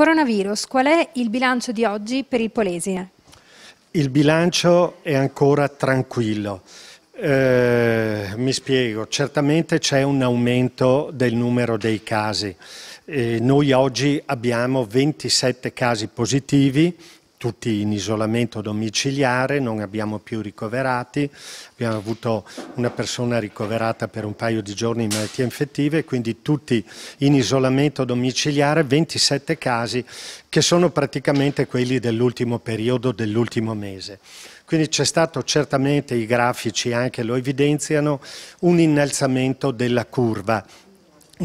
Coronavirus, qual è il bilancio di oggi per il Polesine? Il bilancio è ancora tranquillo. Eh, mi spiego, certamente c'è un aumento del numero dei casi. Eh, noi oggi abbiamo 27 casi positivi, tutti in isolamento domiciliare, non abbiamo più ricoverati, abbiamo avuto una persona ricoverata per un paio di giorni in malattie infettive, quindi tutti in isolamento domiciliare, 27 casi che sono praticamente quelli dell'ultimo periodo, dell'ultimo mese. Quindi c'è stato certamente, i grafici anche lo evidenziano, un innalzamento della curva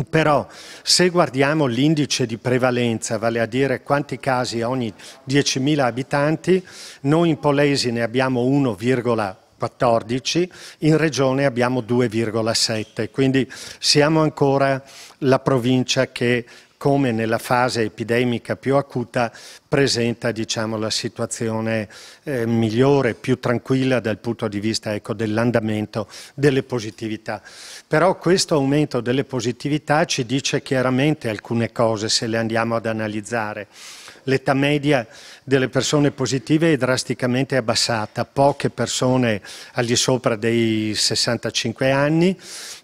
però se guardiamo l'indice di prevalenza, vale a dire quanti casi ogni 10.000 abitanti, noi in Polesi ne abbiamo 1,14, in regione abbiamo 2,7, quindi siamo ancora la provincia che come nella fase epidemica più acuta presenta diciamo, la situazione eh, migliore, più tranquilla dal punto di vista ecco, dell'andamento delle positività. Però questo aumento delle positività ci dice chiaramente alcune cose se le andiamo ad analizzare l'età media delle persone positive è drasticamente abbassata, poche persone al di sopra dei 65 anni,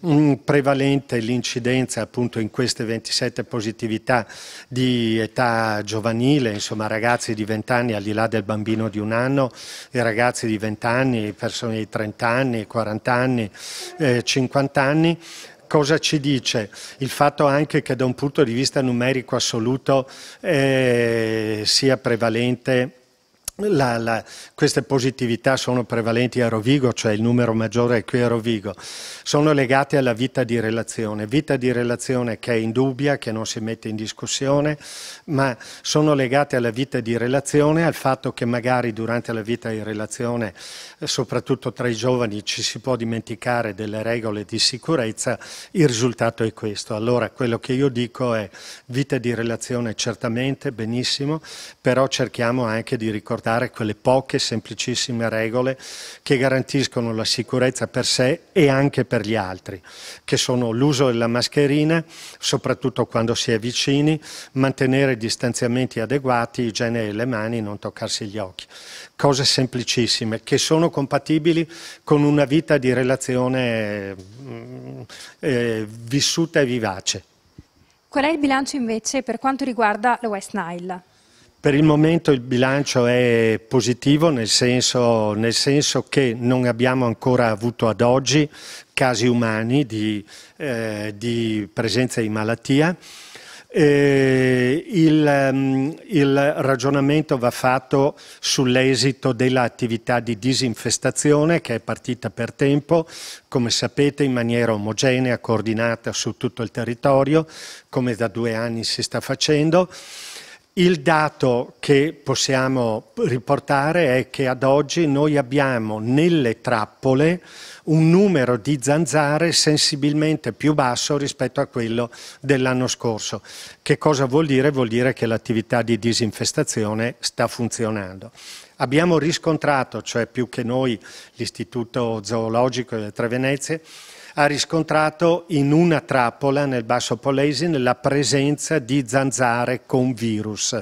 mm, prevalente l'incidenza appunto in queste 27 positività di età giovanile, insomma ragazzi di 20 anni al di là del bambino di un anno, e ragazzi di 20 anni, persone di 30 anni, 40 anni, 50 anni, cosa ci dice? Il fatto anche che da un punto di vista numerico assoluto eh, sia prevalente la, la, queste positività sono prevalenti a Rovigo, cioè il numero maggiore è qui a Rovigo, sono legate alla vita di relazione, vita di relazione che è indubbia, che non si mette in discussione, ma sono legate alla vita di relazione, al fatto che magari durante la vita di relazione, soprattutto tra i giovani, ci si può dimenticare delle regole di sicurezza, il risultato è questo. Allora quello che io dico è vita di relazione certamente, benissimo, però cerchiamo anche di ricordare rispettare quelle poche semplicissime regole che garantiscono la sicurezza per sé e anche per gli altri, che sono l'uso della mascherina, soprattutto quando si è vicini, mantenere distanziamenti adeguati, igiene delle mani, non toccarsi gli occhi. Cose semplicissime che sono compatibili con una vita di relazione mm, eh, vissuta e vivace. Qual è il bilancio invece per quanto riguarda la West Nile? Per il momento il bilancio è positivo nel senso, nel senso, che non abbiamo ancora avuto ad oggi casi umani di, eh, di presenza di malattia. Eh, il, mm, il, ragionamento va fatto sull'esito dell'attività di disinfestazione che è partita per tempo, come sapete in maniera omogenea, coordinata su tutto il territorio, come da due anni si sta facendo. Il dato che possiamo riportare è che ad oggi noi abbiamo nelle trappole un numero di zanzare sensibilmente più basso rispetto a quello dell'anno scorso. Che cosa vuol dire? Vuol dire che l'attività di disinfestazione sta funzionando. Abbiamo riscontrato, cioè più che noi, l'Istituto Zoologico delle Tre Venezie, ha riscontrato in una trappola nel Basso Polesine la presenza di zanzare con virus.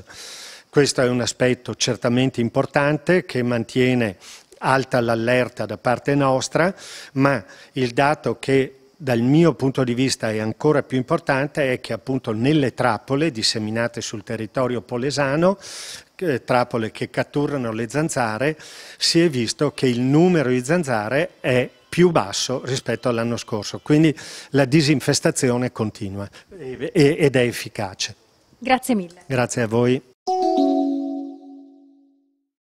Questo è un aspetto certamente importante che mantiene alta l'allerta da parte nostra, ma il dato che dal mio punto di vista è ancora più importante è che appunto nelle trappole disseminate sul territorio polesano, eh, trappole che catturano le zanzare, si è visto che il numero di zanzare è più basso rispetto all'anno scorso, quindi la disinfestazione continua ed è efficace. Grazie mille. Grazie a voi.